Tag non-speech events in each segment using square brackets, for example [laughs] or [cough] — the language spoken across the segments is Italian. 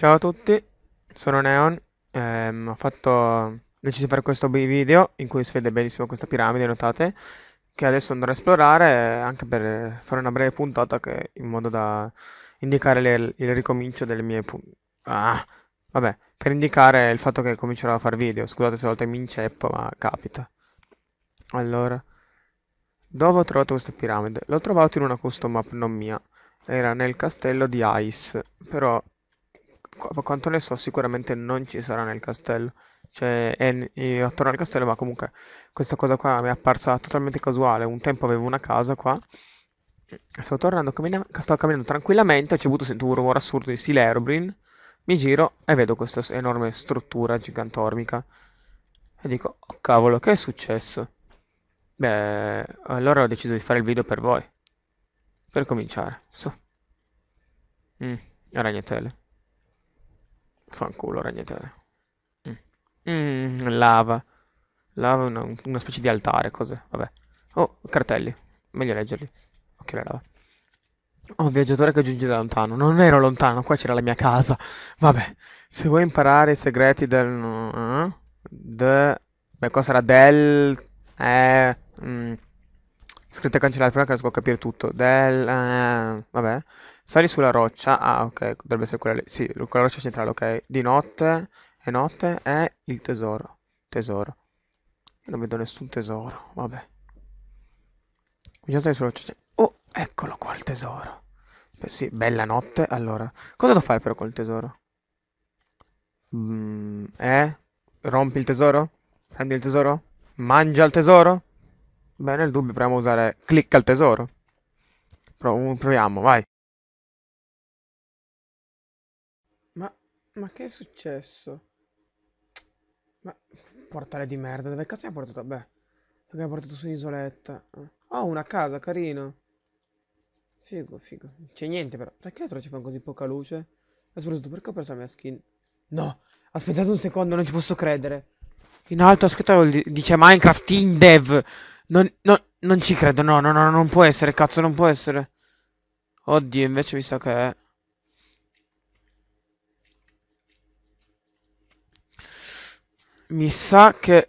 Ciao a tutti, sono Neon, ehm, ho, fatto, ho deciso di fare questo video in cui si vede benissimo questa piramide, notate, che adesso andrò a esplorare anche per fare una breve puntata che, in modo da indicare le, il ricomincio delle mie ah, vabbè, per indicare il fatto che comincerò a fare video, scusate se a volte mi inceppo, ma capita. Allora, dove ho trovato questa piramide? L'ho trovato in una custom map non mia, era nel castello di Ice, però Qu- quanto ne so, sicuramente non ci sarà nel castello. Cioè, è, attorno al castello, ma comunque questa cosa qua mi è apparsa totalmente casuale. Un tempo avevo una casa qua. Stavo tornando, cammina- stavo camminando tranquillamente. A un certo punto sento un rumore assurdo di stile Aerobrine. Mi giro e vedo questa enorme struttura gigantormica. E dico, oh cavolo, che è successo? Beh, allora ho deciso di fare il video per voi. Per cominciare, so. Mm, ragnatele. Fanculo, ragnatele. Mm. Mm, lava. Lava una, una specie di altare, cose. Vabbè. Oh, cartelli. Meglio leggerli. Occhio la lava. un oh, viaggiatore che giunge da lontano. Non ero lontano, qua c'era la mia casa. Vabbè, se vuoi imparare i segreti del... Eh? De... Beh, qua sarà del... Eh... Mm. Scritta cancellata, prima che riesco a capire tutto. Del... Eh... Vabbè. Sali sulla roccia. Ah, ok, dovrebbe essere quella lì. Sì, quella roccia centrale, ok. Di notte. E notte è il tesoro. Tesoro. non vedo nessun tesoro. Vabbè. Bisogna salire sulla roccia centrale. Oh, eccolo qua il tesoro. Beh, sì, bella notte. Allora, cosa devo fare però col tesoro? Mm, eh? Rompi il tesoro? Prendi il tesoro? Mangia il tesoro? Bene, il dubbio proviamo a usare clicca il tesoro. Pro proviamo, vai. Ma che è successo? Ma portale di merda, dove cazzo mi ha portato? Beh, mi ha portato su un'isoletta. Eh. Oh, una casa, carino. Figo, figo. C'è niente però. Perché dietro ci fa così poca luce? Ma soprattutto perché ho perso la mia skin? No, aspettate un secondo, non ci posso credere. In alto aspettavo dice Minecraft in dev. Non, no, non ci credo, no, no, no, non può essere, cazzo, non può essere. Oddio, invece mi sa che è. Mi sa che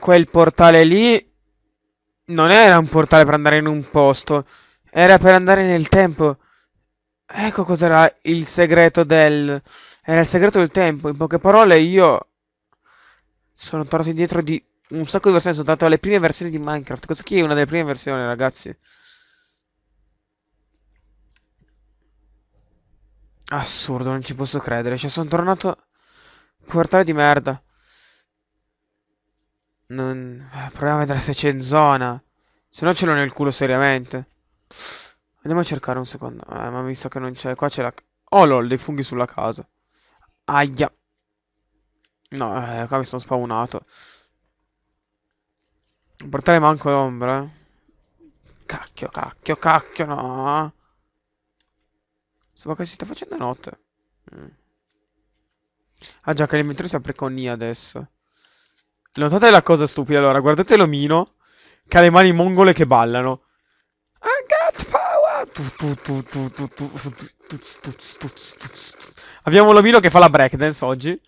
quel portale lì non era un portale per andare in un posto, era per andare nel tempo. Ecco cos'era il segreto del... Era il segreto del tempo. In poche parole io sono tornato indietro di un sacco di versioni, sono andato alle prime versioni di Minecraft. Questa qui è una delle prime versioni, ragazzi. Assurdo, non ci posso credere. Cioè, sono tornato... Portale di merda. Non... Eh, proviamo a vedere se c'è in zona. Se no ce l'ho nel culo seriamente. Andiamo a cercare un secondo. Eh, ma visto che non c'è... Qua c'è la... Oh lol, dei funghi sulla casa. Aia. No, eh, qua mi sono spawnato. Non portare manco l'ombra, eh. Cacchio, cacchio, cacchio, no. Sembra che si sta facendo notte. Mm. Ah già, che l'inventario si apre con I adesso. Notate la cosa stupida allora, guardate l'omino che ha le mani mongole che ballano. I got power! Abbiamo l'omino che fa la breakdance oggi.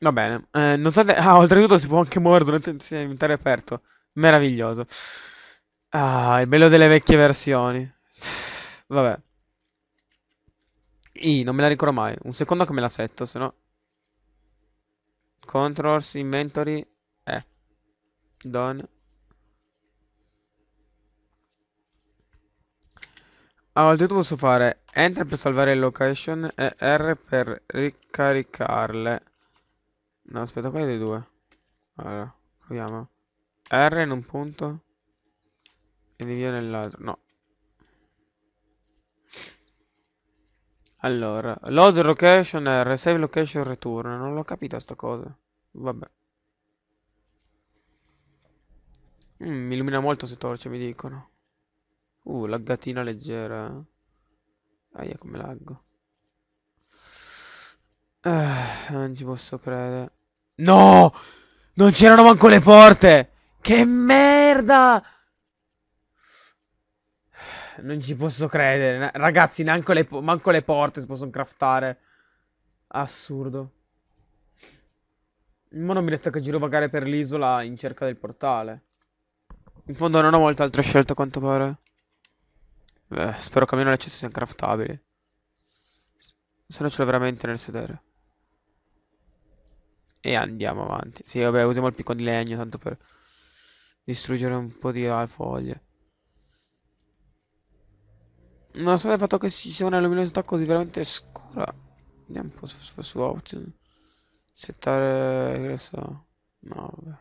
Va bene. Eh, notate... Ah, oltretutto si può anche muovere durante il inventario aperto. Meraviglioso. Ah, il bello delle vecchie versioni. Vabbè. I, non me la ricordo mai. Un secondo che me la setto, se no... Controls inventory è eh. done. Oltretutto posso fare Enter per salvare le location e R per ricaricarle. No, aspetta, quale dei due? Allora, proviamo. R in un punto e di via nell'altro. No, Allora, load location R, save location return. Non l'ho capito sta cosa. Vabbè. Mm, mi illumina molto se torce, mi dicono. Uh, laggatina leggera. Aia, come laggo. Eh, non ci posso credere. No! Non c'erano manco le porte! Che merda! Non ci posso credere. Ragazzi, neanche le, manco le porte si possono craftare. Assurdo. Ma non mi resta che girovagare per l'isola in cerca del portale. In fondo non ho molte altre scelte, a quanto pare. Beh, spero che almeno le ceste siano craftabili. Se no ce l'ho veramente nel sedere. E andiamo avanti. Sì, vabbè, usiamo il picco di legno, tanto per distruggere un po' di foglie. Nonostante il fatto che ci sia una luminosità così veramente scura. Vediamo un po' su, su, su option. Settare, che ne so. No, vabbè.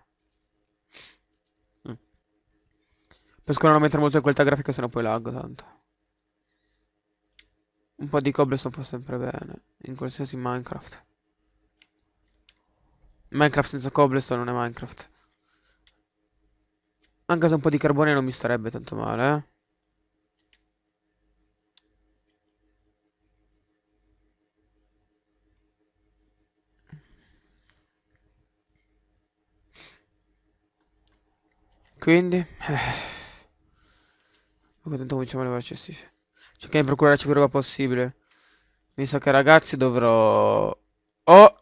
Mm. Penso non mettere molto in qualità grafica, sennò poi laggo tanto. Un po' di cobblestone fa sempre bene. In qualsiasi Minecraft. Minecraft senza cobblestone non è Minecraft. Anche se un po' di carbone non mi starebbe tanto male, eh. Quindi... Eh. cominciamo a levarci, cioè, sì, sì. Cerchiamo di procurarci più roba possibile. Mi sa che ragazzi dovrò... o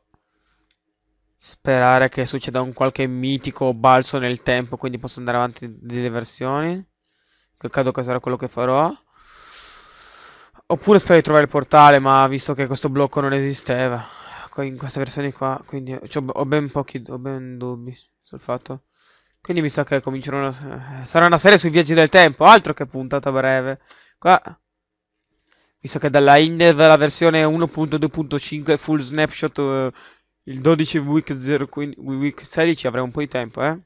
Sperare che succeda un qualche mitico balzo nel tempo, quindi posso andare avanti delle versioni. Che credo che sarà quello che farò. Oppure spero di trovare il portale, ma visto che questo blocco non esisteva in queste versioni qua, quindi ho ben pochi ho ben dubbi sul fatto. Quindi mi sa che comincerò una... Eh, sarà una serie sui viaggi del tempo, altro che puntata breve. Qua... Mi sa che dalla Indev la versione 1.2.5 full snapshot uh, il 12 week, 0, 15, week 16 avremo un po' di tempo, eh.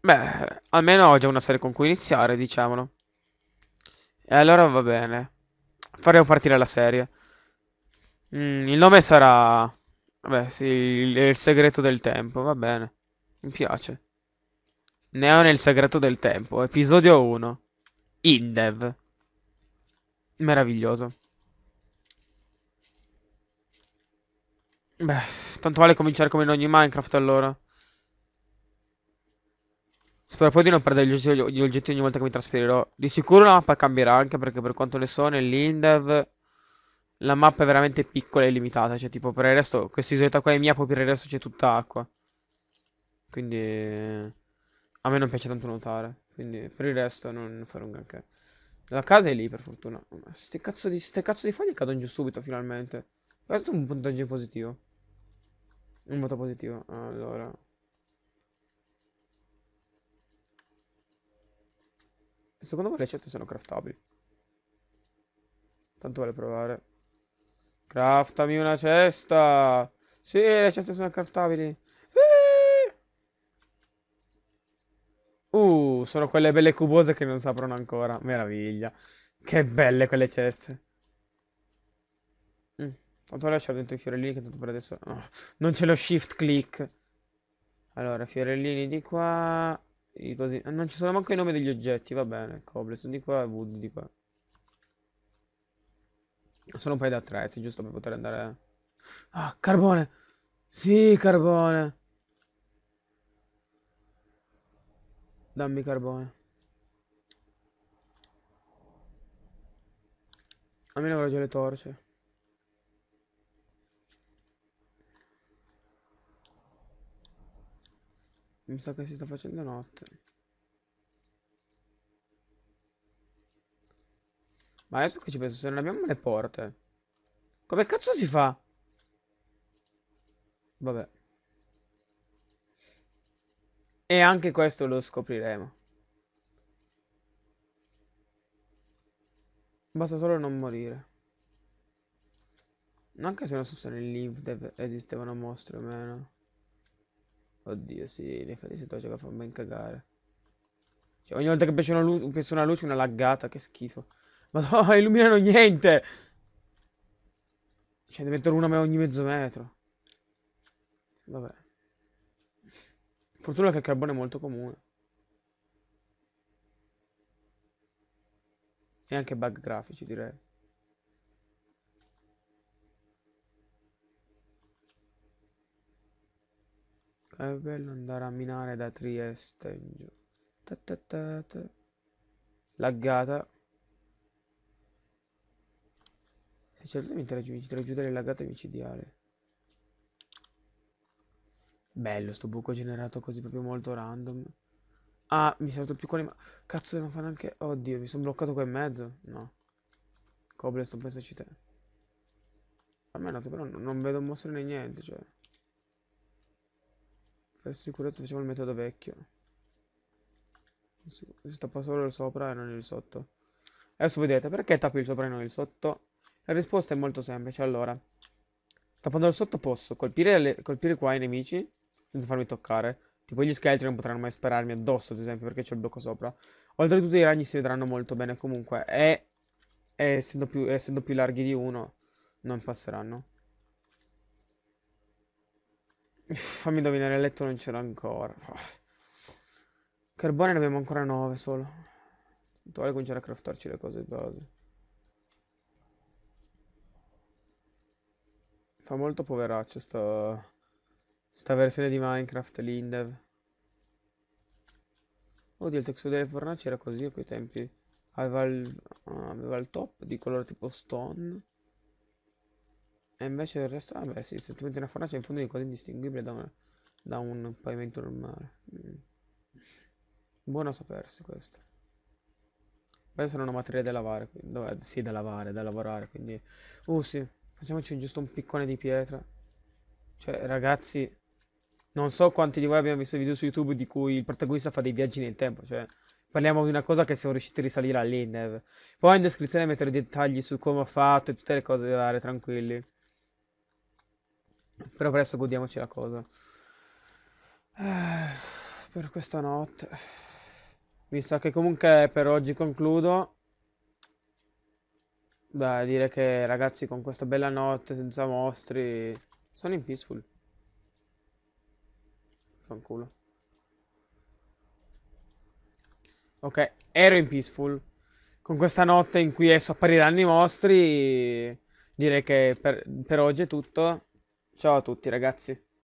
Beh, almeno ho già una serie con cui iniziare, diciamolo. E allora va bene. Faremo partire la serie. Mm, il nome sarà... Vabbè, sì, il, il segreto del tempo, va bene. Mi piace. Neo nel segreto del tempo, episodio 1. Indev. Meraviglioso. Beh, tanto vale cominciare come in ogni Minecraft allora. Spero poi di non perdere gli oggetti ogni volta che mi trasferirò. Di sicuro la mappa cambierà anche perché per quanto ne so nell'Indev la mappa è veramente piccola e limitata. Cioè tipo per il resto questa isoletta qua è mia, poi per il resto c'è tutta acqua. Quindi a me non piace tanto nuotare. Quindi per il resto non farò un granché. La casa è lì per fortuna. Ste cazzo di, ste cazzo di foglie cadono giù subito finalmente. Questo è un punteggio positivo. Un voto positivo. Allora. Secondo me le ceste sono craftabili. Tanto vale provare. Craftami una cesta! Sì, le ceste sono craftabili. sono quelle belle cubose che non s'aprono ancora. Meraviglia. Che belle quelle ceste. Mm. Tanto lasciare dentro i fiorellini che tanto per adesso... Oh. Non c'è lo shift click. Allora, fiorellini di qua... Così. Ah, non ci sono manco i nomi degli oggetti, va bene. Cobblestone di qua e wood di qua. Sono un paio da attrezzi, giusto per poter andare... Ah, carbone! Sì, carbone! Dammi carbone. Almeno avrò già le torce. Mi sa che si sta facendo notte. Ma adesso che ci penso, se non abbiamo le porte. Come cazzo si fa? Vabbè. E anche questo lo scopriremo. Basta solo non morire. Anche se non so se nel nell'Infdev esistevano mostre o meno. Oddio, sì, in effetti si toglie che fa ben cagare. Cioè, ogni volta che penso una, lu penso una luce, una laggata, che schifo. [laughs] Ma no, illuminano niente! Cioè, ne mettono una ogni mezzo metro. Vabbè. Fortuna che il carbone è molto comune. E anche bug grafici, direi. È bello andare a minare da Trieste in giù. Ta ta ta Laggata. Se certamente la giù delle laggate micidiale. Bello sto buco generato così proprio molto random. Ah, mi salto più con le mani. Cazzo, non fare anche... Oddio, mi sono bloccato qua in mezzo. No. Cobblestone, pensaci te. A me è andato, però non vedo mostri né niente, cioè. Per sicurezza facciamo il metodo vecchio. Si, si tappa solo il sopra e non il sotto. Adesso vedete, perché tappi il sopra e non il sotto? La risposta è molto semplice, allora. Tappando il sotto posso colpire, le... colpire qua i nemici senza farmi toccare. Tipo gli scheletri non potranno mai spararmi addosso, ad esempio, perché c'è il blocco sopra. Oltretutto i ragni si vedranno molto bene comunque. E, e essendo, più, essendo più larghi di uno, non passeranno. Fammi indovinare, il letto non c'era ancora. Carbone ne abbiamo ancora 9 solo. Tu vuoi cominciare a craftarci le cose di base. Fa molto poveraccio sto... Sta versione di Minecraft, l'indev. Oddio, il texture delle fornace era così a quei tempi. Aveva il, aveva il top di colore tipo stone. E invece il resto... Ah beh sì, semplicemente una fornace in fondo è quasi indistinguibile da, una, da un pavimento normale. Mm. Buono a sapersi questo. Adesso non ho materia da lavare, quindi, dove, sì, da lavare, da lavorare, quindi... Oh sì, facciamoci giusto un piccone di pietra. Cioè, ragazzi, non so quanti di voi abbiamo visto video su YouTube di cui il protagonista fa dei viaggi nel tempo, cioè parliamo di una cosa che siamo riusciti a risalire all'Indev. Poi in descrizione metterò i dettagli su come ho fatto e tutte le cose da varie, tranquilli. Però per adesso godiamoci la cosa. Eh, per questa notte. Mi sa che comunque per oggi concludo. Beh, dire che ragazzi con questa bella notte senza mostri sono in peaceful. Fanculo. Ok, ero in Peaceful. Con questa notte in cui adesso appariranno i mostri, direi che per, per oggi è tutto. Ciao a tutti ragazzi.